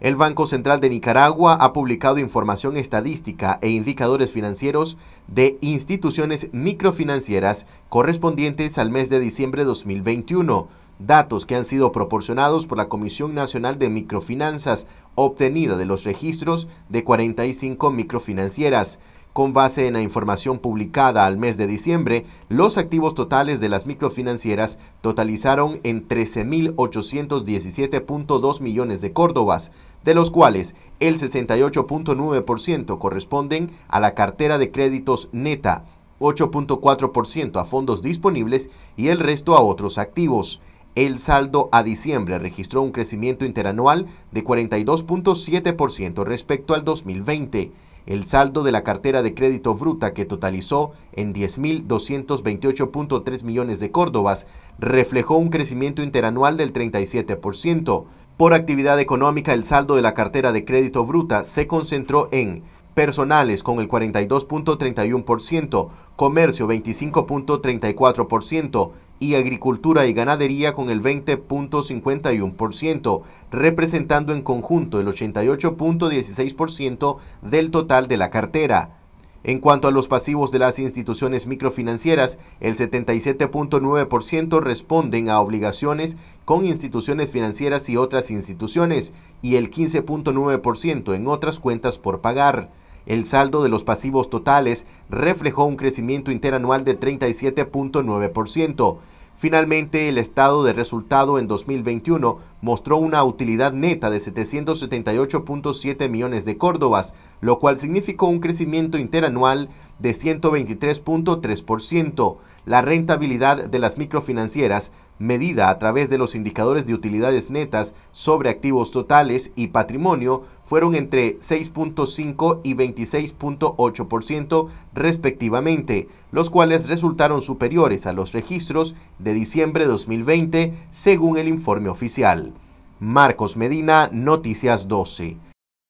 El Banco Central de Nicaragua ha publicado información estadística e indicadores financieros de instituciones microfinancieras correspondientes al mes de diciembre de 2021, datos que han sido proporcionados por la Comisión Nacional de Microfinanzas, obtenida de los registros de 45 microfinancieras. Con base en la información publicada al mes de diciembre, los activos totales de las microfinancieras totalizaron en 13.817.2 millones de córdobas, de los cuales el 68.9% corresponden a la cartera de créditos neta, 8.4% a fondos disponibles y el resto a otros activos. El saldo a diciembre registró un crecimiento interanual de 42.7% respecto al 2020. El saldo de la cartera de crédito bruta que totalizó en 10.228.3 millones de córdobas reflejó un crecimiento interanual del 37%. Por actividad económica, el saldo de la cartera de crédito bruta se concentró en personales con el 42.31%, comercio 25.34% y agricultura y ganadería con el 20.51%, representando en conjunto el 88.16% del total de la cartera. En cuanto a los pasivos de las instituciones microfinancieras, el 77.9% responden a obligaciones con instituciones financieras y otras instituciones y el 15.9% en otras cuentas por pagar. El saldo de los pasivos totales reflejó un crecimiento interanual de 37.9%. Finalmente, el estado de resultado en 2021 mostró una utilidad neta de 778.7 millones de córdobas, lo cual significó un crecimiento interanual de 123.3%. La rentabilidad de las microfinancieras, medida a través de los indicadores de utilidades netas sobre activos totales y patrimonio, fueron entre 6.5 y 26.8% respectivamente, los cuales resultaron superiores a los registros de diciembre de 2020, según el informe oficial. Marcos Medina, Noticias 12.